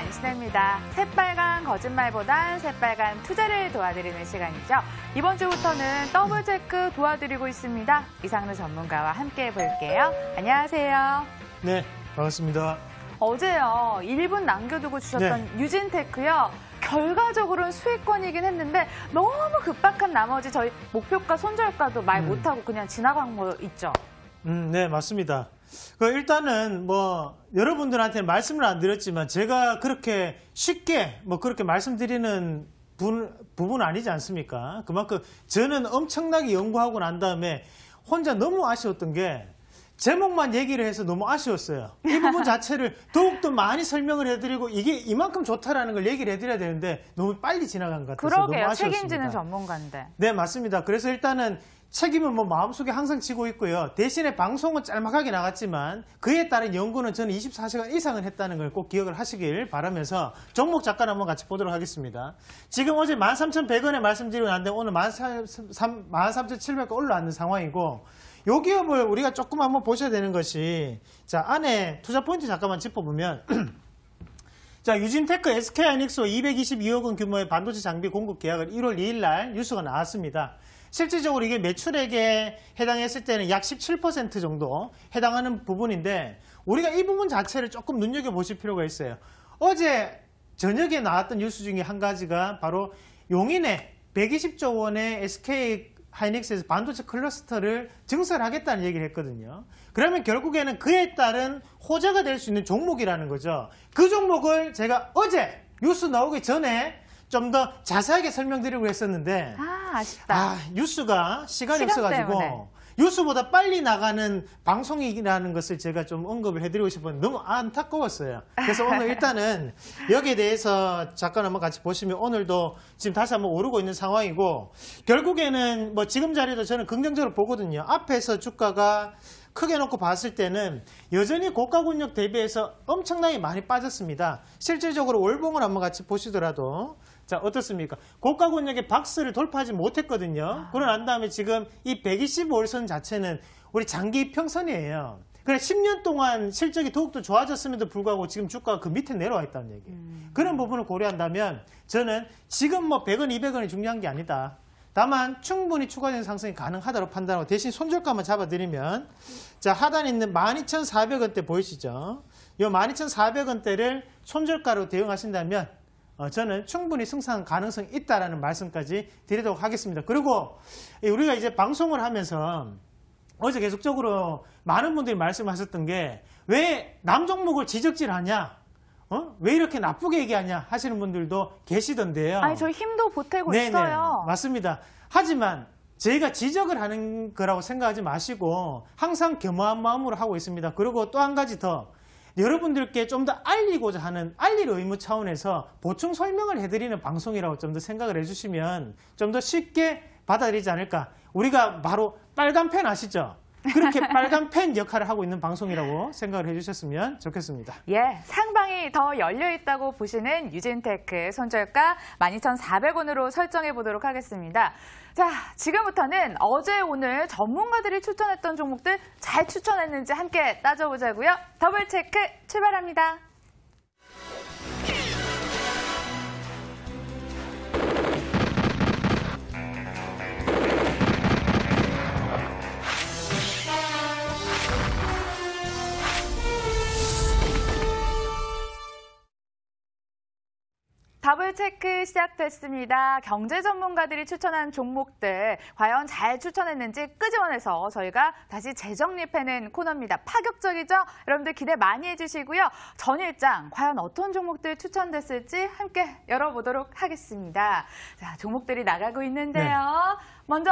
안 시냅니다. 새빨간 거짓말보단 새빨간 투자를 도와드리는 시간이죠. 이번 주부터는 더블 체크 도와드리고 있습니다. 이상루 전문가와 함께 볼게요. 안녕하세요. 네, 반갑습니다. 어제요. 1분 남겨두고 주셨던 네. 유진테크요. 결과적으로는 수익권이긴 했는데 너무 급박한 나머지 저희 목표가 손절가도 말 음. 못하고 그냥 지나간 거 있죠. 음, 네, 맞습니다. 그 일단은 뭐 여러분들한테 말씀을 안 드렸지만 제가 그렇게 쉽게 뭐 그렇게 말씀드리는 분, 부분 아니지 않습니까? 그만큼 저는 엄청나게 연구하고 난 다음에 혼자 너무 아쉬웠던 게 제목만 얘기를 해서 너무 아쉬웠어요. 이 부분 자체를 더욱더 많이 설명을 해드리고 이게 이만큼 좋다라는 걸 얘기를 해드려야 되는데 너무 빨리 지나간 것 같아서 그러게요. 너무 아쉬웠습니다. 책임지는 전문가인데. 네, 맞습니다. 그래서 일단은 책임은 뭐 마음속에 항상 지고 있고요. 대신에 방송은 짤막하게 나갔지만 그에 따른 연구는 저는 24시간 이상은 했다는 걸 꼭 기억을 하시길 바라면서 종목 작가를 한번 같이 보도록 하겠습니다. 지금 어제 13,100원에 말씀드리고 난데 오늘 13,700원 올라왔는 상황이고 요 기업을 우리가 조금 한번 보셔야 되는 것이 자 안에 투자 포인트 잠깐만 짚어보면 자 유진테크 s k 하이닉스 222억 원 규모의 반도체 장비 공급 계약을 1월 2일 날 뉴스가 나왔습니다. 실질적으로 이게 매출액에 해당했을 때는 약 17% 정도 해당하는 부분인데 우리가 이 부분 자체를 조금 눈여겨보실 필요가 있어요. 어제 저녁에 나왔던 뉴스 중에 한 가지가 바로 용인에 120조 원의 SK 하이닉스에서 반도체 클러스터를 증설하겠다는 얘기를 했거든요. 그러면 결국에는 그에 따른 호재가 될 수 있는 종목이라는 거죠. 그 종목을 제가 어제 뉴스 나오기 전에 좀더 자세하게 설명드리고 했었는데 아, 아쉽다. 아, 뉴스가 시간이 없어가지고 뉴스보다 빨리 나가는 방송이라는 것을 제가 좀 언급을 해드리고 싶은데 너무 안타까웠어요. 그래서 오늘 일단은 여기에 대해서 잠깐 한번 같이 보시면 오늘도 지금 다시 한번 오르고 있는 상황이고 결국에는 뭐 지금 자리도 저는 긍정적으로 보거든요. 앞에서 주가가 크게 놓고 봤을 때는 여전히 고가 권역 대비해서 엄청나게 많이 빠졌습니다. 실질적으로 월봉을 한번 같이 보시더라도 자 어떻습니까? 고가 권역의 박스를 돌파하지 못했거든요. 아. 그러난 다음에 지금 이 125일선 자체는 우리 장기 평선이에요. 그래 그러니까 10년 동안 실적이 더욱더 좋아졌음에도 불구하고 지금 주가가 그 밑에 내려와 있다는 얘기예요. 음. 그런 부분을 고려한다면 저는 지금 뭐 100원, 200원이 중요한 게 아니다. 다만 충분히 추가된 상승이 가능하다고 판단하고 대신 손절가만 잡아드리면 자 하단에 있는 12,400원대 보이시죠? 이 12,400원대를 손절가로 대응하신다면 어, 저는 충분히 승산 가능성이 있다라는 말씀까지 드리도록 하겠습니다. 그리고 우리가 이제 방송을 하면서 어제 계속적으로 많은 분들이 말씀하셨던 게 왜 남종목을 지적질하냐 어? 왜 이렇게 나쁘게 얘기하냐 하시는 분들도 계시던데요. 아니, 저 힘도 보태고 네네, 있어요. 맞습니다. 하지만 저희가 지적을 하는 거라고 생각하지 마시고 항상 겸허한 마음으로 하고 있습니다. 그리고 또 한 가지 더 여러분들께 좀 더 알리고자 하는 알릴 의무 차원에서 보충 설명을 해드리는 방송이라고 좀 더 생각을 해주시면 좀 더 쉽게 받아들이지 않을까. 우리가 바로 빨간 펜 아시죠? 그렇게 빨간 펜 역할을 하고 있는 방송이라고 생각을 해주셨으면 좋겠습니다. 예, 상방이 더 열려있다고 보시는 유진테크 손절가 12,400원으로 설정해 보도록 하겠습니다. 자, 지금부터는 어제 오늘 전문가들이 추천했던 종목들 잘 추천했는지 함께 따져보자고요. 더블체크 출발합니다. 더블 체크 시작됐습니다. 경제 전문가들이 추천한 종목들 과연 잘 추천했는지 끄집어내서 저희가 다시 재정립해낸 코너입니다. 파격적이죠? 여러분들 기대 많이 해주시고요. 전일장 과연 어떤 종목들 추천됐을지 함께 열어보도록 하겠습니다. 자, 종목들이 나가고 있는데요. 네. 먼저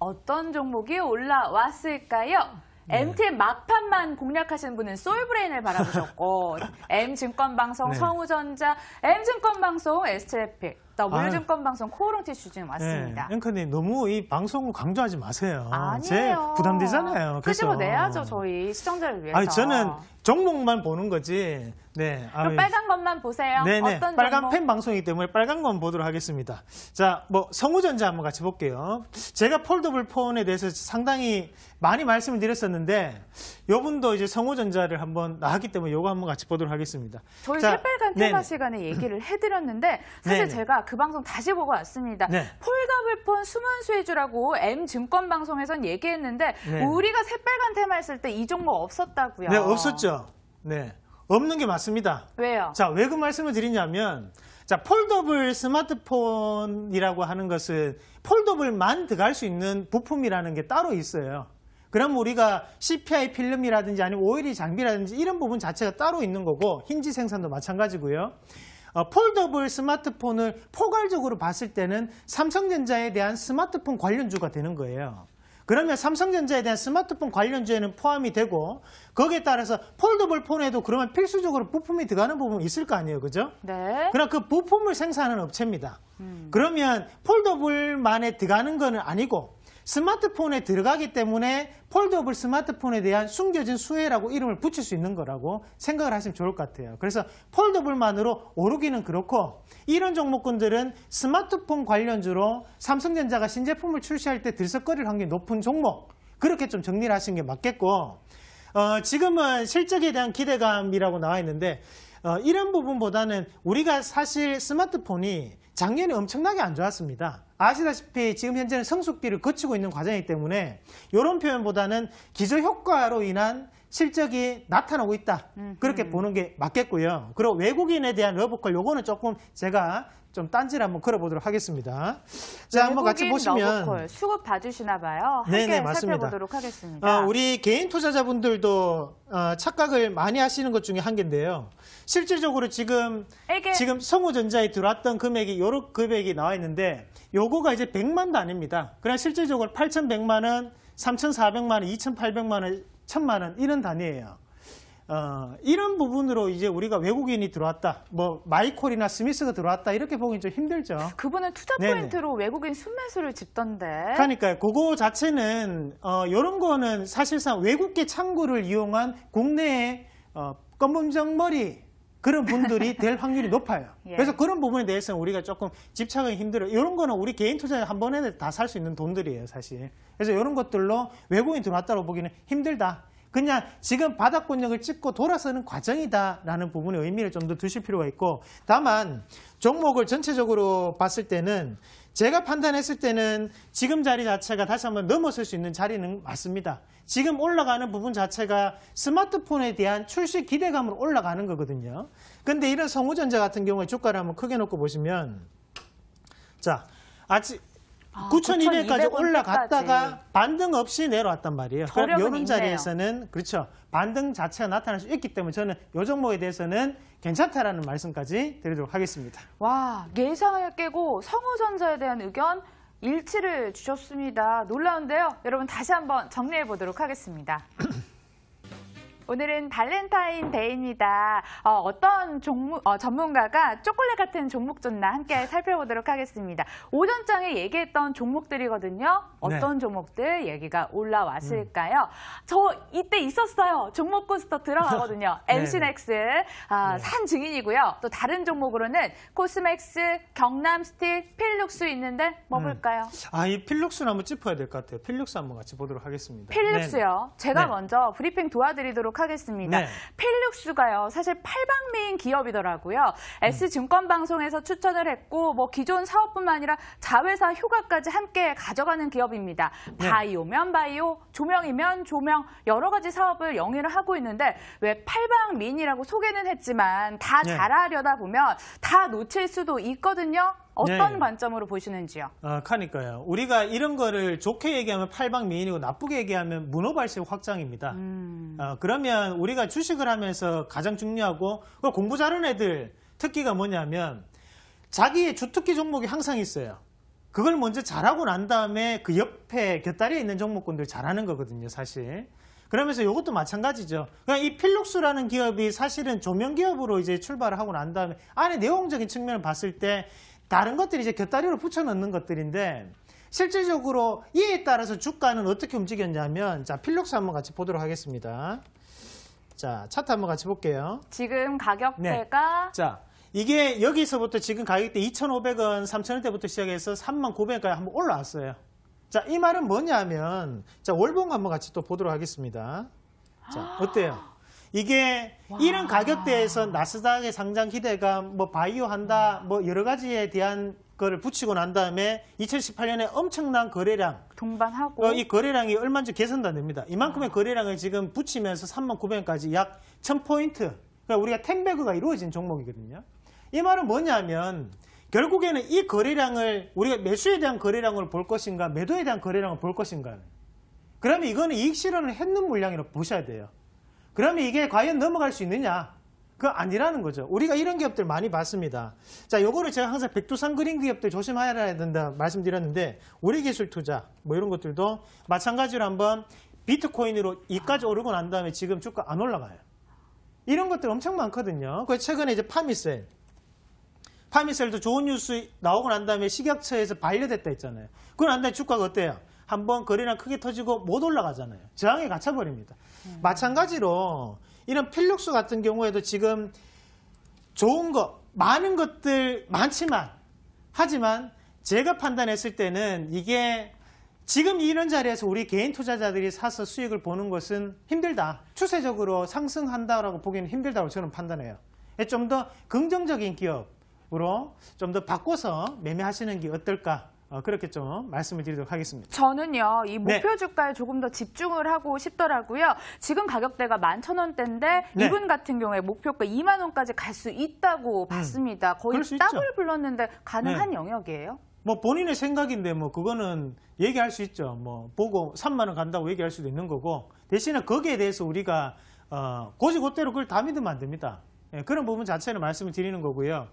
어떤 종목이 올라왔을까요? 네. MT 막판만 공략하시는 분은 솔브레인을 바라보셨고 M증권방송, 네. 성우전자, M증권방송, STF픽, W증권방송, 코오롱티슈 지금 왔습니다. 네. 앵커님 너무 이 방송을 강조하지 마세요. 아니에요. 부담되잖아요. 그래서 내야죠 저희 시청자를 위해서. 아니, 저는 종목만 보는 거지. 네. 그럼 빨간 것만 보세요. 네네. 네. 어떤 빨간 종목? 팬 방송이기 때문에 빨간 건 보도록 하겠습니다. 자, 뭐 성우전자 한번 같이 볼게요. 제가 폴더블 폰에 대해서 상당히 많이 말씀을 드렸었는데 요분도 이제 성우전자를 한번 나왔기 때문에 요거 한번 같이 보도록 하겠습니다. 저희 자, 새빨간 네, 네. 테마 시간에 얘기를 해드렸는데 사실 네네. 제가 그 방송 다시 보고 왔습니다. 네. 폴더블 폰 숨은 수혜주라고 M증권 방송에선 얘기했는데 네네. 우리가 새빨간 테마 했을 때 이 종목 없었다고요. 네, 없었죠. 네. 없는 게 맞습니다. 왜요? 자, 왜 그 말씀을 드리냐면 자, 폴더블 스마트폰이라고 하는 것은 폴더블만 들어갈 수 있는 부품이라는 게 따로 있어요. 그럼 우리가 CPI 필름이라든지 아니면 OLED 장비라든지 이런 부분 자체가 따로 있는 거고 힌지 생산도 마찬가지고요. 어, 폴더블 스마트폰을 포괄적으로 봤을 때는 삼성전자에 대한 스마트폰 관련주가 되는 거예요. 그러면 삼성전자에 대한 스마트폰 관련주에는 포함이 되고 거기에 따라서 폴더블 폰에도 그러면 필수적으로 부품이 들어가는 부분이 있을 거 아니에요. 그죠? 네. 그러나 그 부품을 생산하는 업체입니다. 음. 그러면 폴더블만에 들어가는 거는 아니고 스마트폰에 들어가기 때문에 폴더블 스마트폰에 대한 숨겨진 수혜라고 이름을 붙일 수 있는 거라고 생각을 하시면 좋을 것 같아요. 그래서 폴더블만으로 오르기는 그렇고 이런 종목군들은 스마트폰 관련주로 삼성전자가 신제품을 출시할 때들썩거리 확률이 높은 종목 그렇게 좀 정리를 하시는 게 맞겠고 어, 지금은 실적에 대한 기대감이라고 나와 있는데 어, 이런 부분보다는 우리가 사실 스마트폰이 작년에 엄청나게 안 좋았습니다. 아시다시피 지금 현재는 성숙기를 거치고 있는 과정이기 때문에 이런 표현보다는 기저 효과로 인한 실적이 나타나고 있다. 그렇게 음. 보는 게 맞겠고요. 그리고 외국인에 대한 러브콜 요거는 조금 제가 좀 딴지를 한번 걸어보도록 하겠습니다. 자, 한번 같이 보시면 수급 받으시나 봐요. 함께 네네, 네, 맞습니다. 살펴보도록 하겠습니다. 어, 우리 개인 투자자분들도 어, 착각을 많이 하시는 것 중에 한 개인데요. 실질적으로 지금 에게. 지금 성우전자에 들어왔던 금액이 요런 금액이 나와 있는데 요거가 이제 100만도 아닙니다. 그냥 실질적으로 8,100만 원, 3,400만 원, 2,800만 원, 1,000만 원 이런 단위예요. 어, 이런 부분으로 이제 우리가 외국인이 들어왔다. 뭐 마이콜이나 스미스가 들어왔다. 이렇게 보기 좀 힘들죠. 그분은 투자 포인트로 외국인 순매수를 짚던데. 그러니까요. 그거 자체는 어, 이런 거는 사실상 외국계 창구를 이용한 국내의 어, 검정머리 그런 분들이 될 확률이 높아요. 예. 그래서 그런 부분에 대해서는 우리가 조금 집착은 힘들어요. 이런 거는 우리 개인 투자에 한 번에 다 살 수 있는 돈들이에요, 사실. 그래서 이런 것들로 외국인 이 들어왔다고 보기는 힘들다. 그냥 지금 바닥권역을 찍고 돌아서는 과정이다라는 부분의 의미를 좀 더 두실 필요가 있고 다만 종목을 전체적으로 봤을 때는 제가 판단했을 때는 지금 자리 자체가 다시 한번 넘어설 수 있는 자리는 맞습니다. 지금 올라가는 부분 자체가 스마트폰에 대한 출시 기대감으로 올라가는 거거든요. 근데 이런 성우전자 같은 경우에 주가를 한번 크게 놓고 보시면 자, 아직 9,200까지 아, 올라갔다가 반등 없이 내려왔단 말이에요. 그럼 여름 자리에서는 그렇죠. 반등 자체가 나타날 수 있기 때문에 저는 이 종목에 대해서는 괜찮다라는 말씀까지 드리도록 하겠습니다. 와, 예상을 깨고 성우전자에 대한 의견 일치를 주셨습니다. 놀라운데요. 여러분 다시 한번 정리해 보도록 하겠습니다. 오늘은 발렌타인데이입니다. 어, 떤 종목, 어, 전문가가 초콜릿 같은 종목 줬나 함께 살펴보도록 하겠습니다. 오전장에 얘기했던 종목들이거든요. 어떤 네. 종목들 얘기가 올라왔을까요? 음. 저 이때 있었어요. 종목 코스터 들어가거든요. MC넥스 네. 아, 네. 산 증인이고요. 또 다른 종목으로는 코스맥스, 경남스틱, 필룩스 있는데 뭐 음. 볼까요? 아, 이 필룩스는 한번 짚어야 될 것 같아요. 필룩스 한번 같이 보도록 하겠습니다. 필룩스요. 네. 제가 네. 먼저 브리핑 도와드리도록 하겠습니다. 네. 필룩스가요. 사실 팔방미인 기업이더라고요. S증권방송에서 음. 추천을 했고 뭐 기존 사업뿐만 아니라 자회사 휴가까지 함께 가져가는 기업입니다. 네. 바이오면 바이오, 조명이면 조명 여러 가지 사업을 영위를 하고 있는데 왜 팔방미인이라고 소개는 했지만 다 네. 잘하려다 보면 다 놓칠 수도 있거든요. 어떤 네. 관점으로 보시는지요? 아, 그러니까요. 우리가 이런 거를 좋게 얘기하면 팔방미인이고 나쁘게 얘기하면 문어발식 확장입니다. 음. 아, 그러면 우리가 주식을 하면서 가장 중요하고 공부 잘하는 애들 특기가 뭐냐면 자기의 주특기 종목이 항상 있어요. 그걸 먼저 잘하고 난 다음에 그 옆에 곁다리에 그 있는 종목군들 잘하는 거거든요, 사실. 그러면서 이것도 마찬가지죠. 그냥 이 필록스라는 기업이 사실은 조명 기업으로 이제 출발을 하고 난 다음에 안에 내용적인 측면을 봤을 때 다른 것들이 이제 곁다리로 붙여 넣는 것들인데 실질적으로 이에 따라서 주가는 어떻게 움직였냐면 자 필록스 한번 같이 보도록 하겠습니다. 자 차트 한번 같이 볼게요. 지금 가격대가 네. 자 이게 여기서부터 지금 가격대 2,500원, 3,000원대부터 시작해서 3만900원까지 한번 올라왔어요. 자이 말은 뭐냐면 자 월봉 한번 같이 또 보도록 하겠습니다. 자 어때요? 이게 와. 이런 가격대에서 나스닥의 상장 기대감, 뭐 바이오 한다, 뭐 여러 가지에 대한 거를 붙이고 난 다음에 2018년에 엄청난 거래량 동반하고 어, 이 거래량이 얼마인지 개선도안 됩니다. 이만큼의 아. 거래량을 지금 붙이면서 3만 9 0 0까지약 1000포인트 그러니까 우리가 텐베그가 이루어진 종목이거든요. 이 말은 뭐냐면 결국에는 이 거래량을 우리가 매수에 대한 거래량을 볼 것인가 매도에 대한 거래량을 볼 것인가 그러면 이거는 이익 실현을 했는 물량이라고 보셔야 돼요. 그러면 이게 과연 넘어갈 수 있느냐? 그거 아니라는 거죠. 우리가 이런 기업들 많이 봤습니다. 자, 요거를 제가 항상 백두산 그린 기업들 조심해야 하 된다 말씀드렸는데 우리 기술 투자 뭐 이런 것들도 마찬가지로 한번 비트코인으로 이까지 오르고 난 다음에 지금 주가 안 올라가요. 이런 것들 엄청 많거든요. 그 최근에 이제 파미셀. 파미셀도 좋은 뉴스 나오고 난 다음에 식약처에서 반려됐다 했잖아요. 그건 안 다음에 주가가 어때요? 한번 거래량 크게 터지고 못 올라가잖아요. 저항에 갇혀버립니다. 음. 마찬가지로 이런 필룩수 같은 경우에도 지금 좋은 거 많은 것들 많지만 하지만 제가 판단했을 때는 이게 지금 이런 자리에서 우리 개인 투자자들이 사서 수익을 보는 것은 힘들다. 추세적으로 상승한다라고 보기는 힘들다고 저는 판단해요. 예, 좀더 긍정적인 기업으로 좀 더 바꿔서 매매하시는 게 어떨까 어, 그렇게 좀 말씀을 드리도록 하겠습니다. 저는요. 이 네. 목표 주가에 네. 조금 더 집중을 하고 싶더라고요. 지금 가격대가 11,000원대인데 네. 이분 같은 경우에 목표가 2만 원까지 갈 수 있다고 음. 봤습니다. 거의 땀을 불렀는데 가능한 네. 영역이에요? 뭐 본인의 생각인데 뭐 그거는 얘기할 수 있죠. 뭐 보고 3만 원 간다고 얘기할 수도 있는 거고 대신에 거기에 대해서 우리가 어, 고지고대로 그걸 다 믿으면 안 됩니다. 예, 그런 부분 자체는 말씀을 드리는 거고요.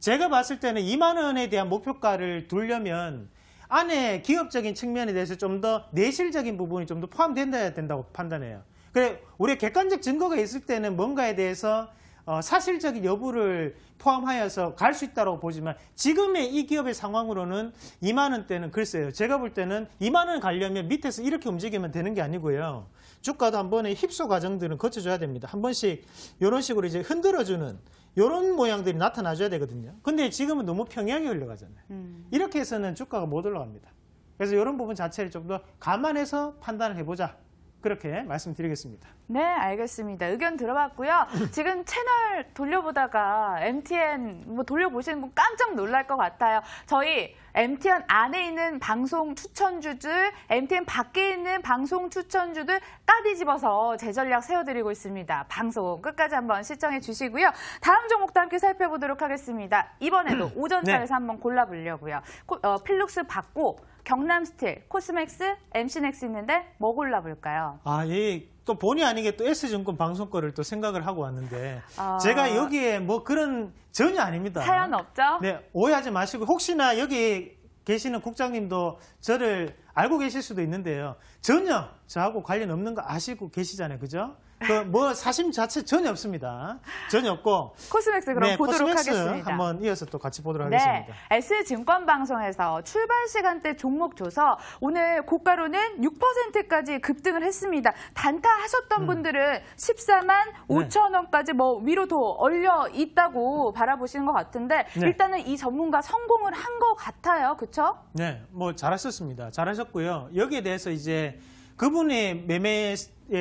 제가 봤을 때는 2만 원에 대한 목표가를 두려면 안에 기업적인 측면에 대해서 좀 더 내실적인 부분이 좀 더 포함된다야 된다고 판단해요. 그래 우리 객관적 증거가 있을 때는 뭔가에 대해서 어, 사실적인 여부를 포함하여서 갈 수 있다고 보지만 지금의 이 기업의 상황으로는 2만 원대는 글쎄요. 제가 볼 때는 2만 원 가려면 밑에서 이렇게 움직이면 되는 게 아니고요. 주가도 한번에 힙수 과정들은 거쳐줘야 됩니다. 한 번씩 이런 식으로 이제 흔들어주는 이런 모양들이 나타나줘야 되거든요. 근데 지금은 너무 평양이 흘러가잖아요. 음. 이렇게 해서는 주가가 못 올라갑니다. 그래서 이런 부분 자체를 좀 더 감안해서 판단을 해보자. 그렇게 말씀드리겠습니다. 네, 알겠습니다. 의견 들어봤고요. 지금 채널 돌려보다가 MTN 뭐 돌려보시는 분 깜짝 놀랄 것 같아요. 저희 MTN 안에 있는 방송 추천주들, MTN 밖에 있는 방송 추천주들 까디 집어서 제전략 세워드리고 있습니다. 방송 끝까지 한번 시청해 주시고요. 다음 종목도 함께 살펴보도록 하겠습니다. 이번에도 오전차에서 네. 한번 골라보려고요. 어, 필룩스 받고 경남스틸, 코스맥스, MC넥스 있는데 뭐 골라볼까요? 아, 예. 또 본의 아니게 또 S증권 방송 거를 또 생각을 하고 왔는데 아... 제가 여기에 뭐 그런 전혀 아닙니다. 사연 없죠? 네, 오해하지 마시고 혹시나 여기 계시는 국장님도 저를 알고 계실 수도 있는데요. 전혀 저하고 관련 없는 거 아시고 계시잖아요. 그죠? 그뭐 사심 자체 전혀 없습니다. 전혀 없고. 코스맥스 그럼 네, 보도록 코스맥스 하겠습니다. 한번 이어서 또 같이 보도록 네, 하겠습니다. S증권방송에서 출발 시간대 종목 줘서 오늘 고가로는 6%까지 급등을 했습니다. 단타 하셨던 음. 분들은 14만 5천 원까지 뭐 위로 더 얼려 있다고 바라보시는 것 같은데 네. 일단은 이 전문가 성공을 한 것 같아요. 그렇죠? 네, 뭐 잘하셨습니다. 잘하셨고요. 여기에 대해서 이제 그분의 매매에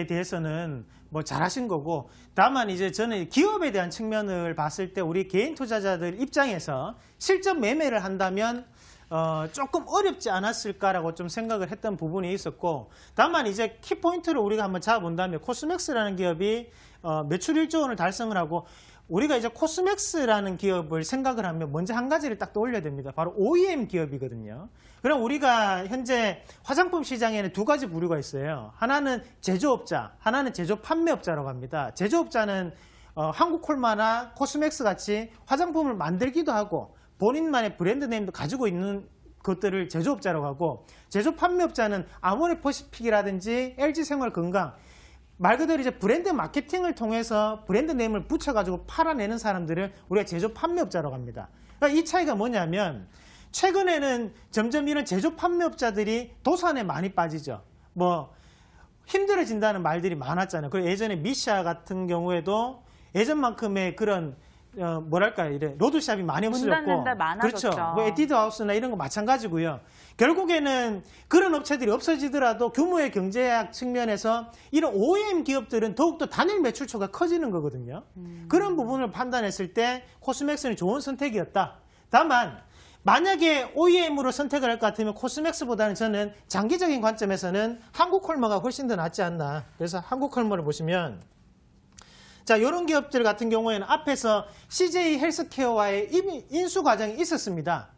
대해서는 뭐 잘하신 거고 다만 이제 저는 기업에 대한 측면을 봤을 때 우리 개인 투자자들 입장에서 실전 매매를 한다면 어, 조금 어렵지 않았을까라고 좀 생각을 했던 부분이 있었고 다만 이제 키포인트를 우리가 한번 잡아본다면 코스맥스라는 기업이 어, 매출 1조 원을 달성을 하고 우리가 이제 코스맥스라는 기업을 생각을 하면 먼저 한 가지를 딱 떠올려야 됩니다. 바로 OEM 기업이거든요. 그럼 우리가 현재 화장품 시장에는 두 가지 부류가 있어요. 하나는 제조업자, 하나는 제조 판매업자라고 합니다. 제조업자는 어, 한국콜마나 코스맥스 같이 화장품을 만들기도 하고 본인만의 브랜드 네임도 가지고 있는 것들을 제조업자라고 하고 제조 판매업자는 아모레퍼시픽이라든지 LG생활건강 말 그대로 이제 브랜드 마케팅을 통해서 브랜드 네임을 붙여가지고 팔아내는 사람들을 우리가 제조 판매업자라고 합니다. 그러니까 이 차이가 뭐냐면 최근에는 점점 이런 제조 판매업자들이 도산에 많이 빠지죠. 뭐 힘들어진다는 말들이 많았잖아요. 그리고 예전에 미샤 같은 경우에도 예전만큼의 그런 어, 뭐랄까 이래 로드샵이 많이 없어졌고 그렇죠 뭐 에뛰드 하우스나 이런 거 마찬가지고요 결국에는 그런 업체들이 없어지더라도 규모의 경제학 측면에서 이런 OEM 기업들은 더욱더 단일 매출처가 커지는 거거든요 음. 그런 부분을 판단했을 때 코스맥스는 좋은 선택이었다 다만 만약에 OEM으로 선택을 할 것 같으면 코스맥스보다는 저는 장기적인 관점에서는 한국콜머가 훨씬 더 낫지 않나 그래서 한국콜머를 보시면 자, 이런 기업들 같은 경우에는 앞에서 CJ 헬스케어와의 인수 과정이 있었습니다.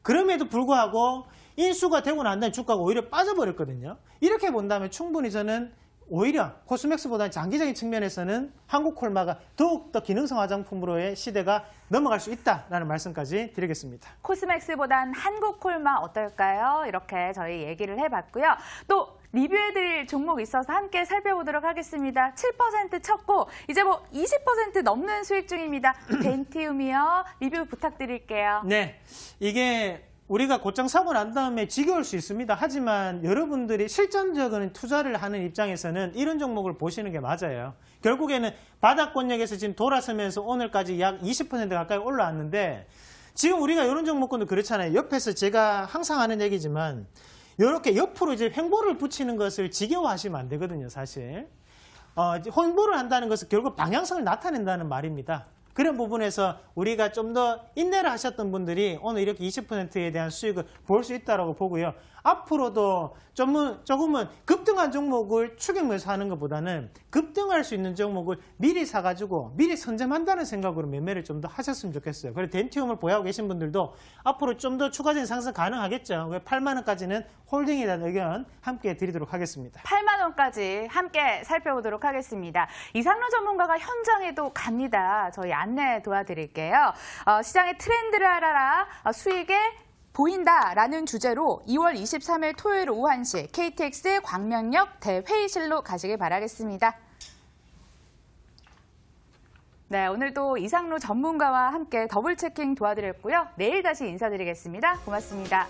그럼에도 불구하고 인수가 되고 난 다음에 주가가 오히려 빠져버렸거든요. 이렇게 본다면 충분히 저는 오히려 코스맥스보다 장기적인 측면에서는 한국 콜마가 더욱더 기능성 화장품으로의 시대가 넘어갈 수 있다라는 말씀까지 드리겠습니다. 코스맥스보단 한국 콜마 어떨까요? 이렇게 저희 얘기를 해봤고요. 또 리뷰해드릴 종목 있어서 함께 살펴보도록 하겠습니다. 7% 쳤고 이제 뭐 20% 넘는 수익 중입니다. 벤티움이요. 리뷰 부탁드릴게요. 네, 이게 우리가 곧장 사고 난 다음에 지겨울 수 있습니다. 하지만 여러분들이 실전적인 투자를 하는 입장에서는 이런 종목을 보시는 게 맞아요. 결국에는 바닥권역에서 지금 돌아서면서 오늘까지 약 20% 가까이 올라왔는데 지금 우리가 이런 종목군도 그렇잖아요. 옆에서 제가 항상 하는 얘기지만 이렇게 옆으로 이제 횡보를 붙이는 것을 지겨워하시면 안 되거든요, 사실. 어, 홍보를 한다는 것은 결국 방향성을 나타낸다는 말입니다. 그런 부분에서 우리가 좀 더 인내를 하셨던 분들이 오늘 이렇게 20%에 대한 수익을 볼 수 있다고 보고요. 앞으로도 조금은, 조금은 급등한 종목을 추격해서 하는 것보다는 급등할 수 있는 종목을 미리 사가지고 미리 선점한다는 생각으로 매매를 좀 더 하셨으면 좋겠어요. 그리고 덴티움을 보유하고 계신 분들도 앞으로 좀 더 추가적인 상승 가능하겠죠. 8만 원까지는 홀딩이대는 의견 함께 드리도록 하겠습니다. 8만 원까지 함께 살펴보도록 하겠습니다. 이상로 전문가가 현장에도 갑니다. 저희 안내 도와드릴게요. 어, 시장의 트렌드를 알아라. 어, 수익의 보인다라는 주제로 2월 23일 토요일 오후 1시 KTX 광명역 대회의실로 가시길 바라겠습니다. 네, 오늘도 이상로 전문가와 함께 더블 체킹 도와드렸고요. 내일 다시 인사드리겠습니다. 고맙습니다.